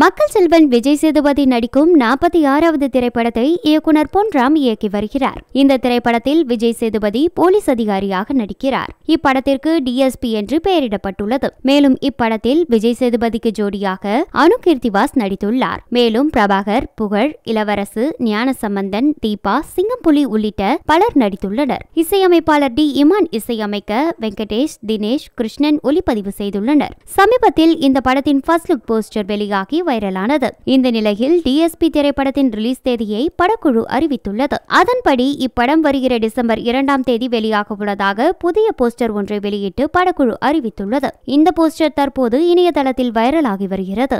மக்கள் செல்வன் விஜய் சேதுபதி நடிக்கும் நாற்பத்தி ஆறாவது திரைப்படத்தை இயக்குனர் பொன் ராம் இயக்கி வருகிறார் இந்த திரைப்படத்தில் விஜய் சேதுபதி போலீஸ் அதிகாரியாக நடிக்கிறார் இப்படத்திற்கு டிஎஸ்பி என்று பெயரிடப்பட்டுள்ளது மேலும் இப்படத்தில் விஜய் சேதுபதிக்கு ஜோடியாக அனு கீர்த்திவாஸ் நடித்துள்ளார் மேலும் பிரபாகர் புகழ் இளவரசு ஞானசம்பந்தன் தீபா சிங்கம்புலி உள்ளிட்ட பலர் நடித்துள்ளனர் இசையமைப்பாளர் டி இமான் இசையமைக்க வெங்கடேஷ் தினேஷ் கிருஷ்ணன் ஒளிப்பதிவு செய்துள்ளனர் சமீபத்தில் இந்த படத்தின் ஃபர்ஸ்ட் லுக் போஸ்டர் வெளியாகி வைரலானது இந்த நிலையில் டிஎஸ்பி திரைப்படத்தின் ரிலீஸ் தேதியை படக்குழு அறிவித்துள்ளது அதன்படி இப்படம் வருகிற டிசம்பர் இரண்டாம் தேதி வெளியாக உள்ளதாக புதிய போஸ்டர் ஒன்றை வெளியிட்டு படக்குழு அறிவித்துள்ளது இந்த போஸ்டர் தற்போது இணையதளத்தில் வைரலாகி வருகிறது